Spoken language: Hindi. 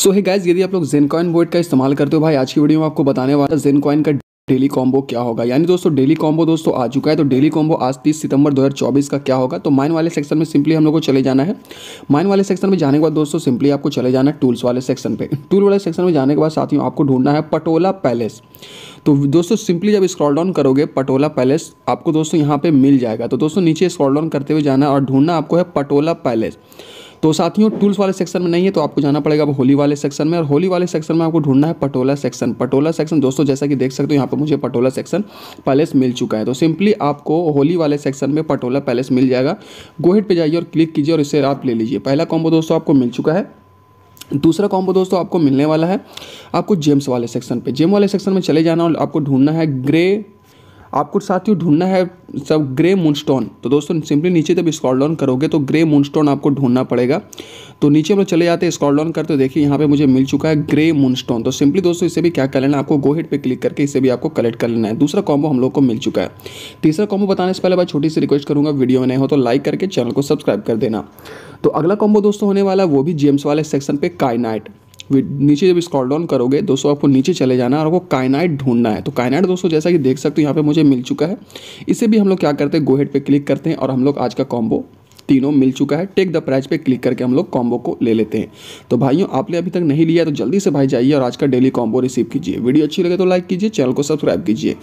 सो है गाइज यदि आप लोग जेनकॉइन कॉइन वोट का इस्तेमाल करते हो भाई आज की वीडियो में आपको बताने वाला है जेनकॉइन का डेली कॉम्बो क्या होगा यानी दोस्तों डेली कॉम्बो दोस्तों आ चुका है तो डेली कॉम्बो आज 30 सितंबर 2024 का क्या होगा तो माइन वाले सेक्शन में सिंपली हम लोग को चले जाना है माइन वाले सेक्शन में जाने के बाद दोस्तों सिंपली आपको चले जाना है टूल्स वाले सेक्शन पे टूल वाले सेक्शन में जाने के बाद साथियों आपको ढूंढना है पटोला पैलेस तो दोस्तों सिंपली जब स्क्रॉल डाउन करोगे पटोला पैलेस आपको दोस्तों यहाँ पर मिल जाएगा तो दोस्तों नीचे स्क्रॉल डाउन करते हुए जाना और ढूंढना आपको है पटोला पैलेस तो साथियों टूल्स वाले सेक्शन में नहीं है तो आपको जाना पड़ेगा अब होली वाले सेक्शन में और होली वाले सेक्शन में आपको ढूंढना है पटोला सेक्शन पटोला सेक्शन दोस्तों जैसा कि देख सकते हो यहाँ पर मुझे पटोला सेक्शन पैलेस मिल चुका है तो सिंपली आपको होली वाले सेक्शन में पटोला पैलेस मिल जाएगा गोहिट पर जाइए और क्लिक कीजिए और इसे आप ले लीजिए पहला कॉम्बो दोस्तों आपको मिल चुका है दूसरा कॉम्बो दोस्तों आपको मिलने वाला है आपको जेम्स वाले सेक्शन पे जेम वाले सेक्शन में चले जाना और आपको ढूंढना है ग्रे आपको साथियों ढूंढना है सब ग्रे मूनस्टोन तो दोस्तों सिंपली नीचे जब स्कॉल डाउन करोगे तो ग्रे मूनस्टोन आपको ढूंढना पड़ेगा तो नीचे हम लोग चले जाते हैं स्कॉल डाउन करते देखिए यहाँ पे मुझे मिल चुका है ग्रे मूनस्टोन तो सिंपली दोस्तों इसे भी क्या कर लेना आपको गोहेड पे क्लिक करके इसे भी आपको कलेक्ट कर लेना है दूसरा कॉम्बो हम लोग को मिल चुका है तीसरा कॉम्बो बताने से पहले मैं छोटी सी रिक्वेस्ट करूँगा वीडियो में नहीं हो तो लाइक करके चैनल को सब्सक्राइब कर देना तो अगला कॉम्बो दोस्तों होने वाला वो भी जेम्स वाले सेक्शन पे काइनाइट नीचे जब स्क्रॉल डाउन करोगे दोस्तों आपको नीचे चले जाना है और आपको काइनाइट ढूंढना है तो काइनाइट दोस्तों जैसा कि देख सकते हो यहाँ पे मुझे मिल चुका है इसे भी हम लोग क्या करते हैं गोहेड पे क्लिक करते हैं और हम लोग आज का कॉम्बो तीनों मिल चुका है टेक द प्राइज पे क्लिक करके हम लोग कॉम्बो को ले लेते हैं तो भाइयों आपने अभी तक नहीं लिया तो जल्दी से भाई जाइए और आज का डेली कॉम्बो रिसीव कीजिए वीडियो अच्छी लगे तो लाइक कीजिए चैनल को सब्सक्राइब कीजिए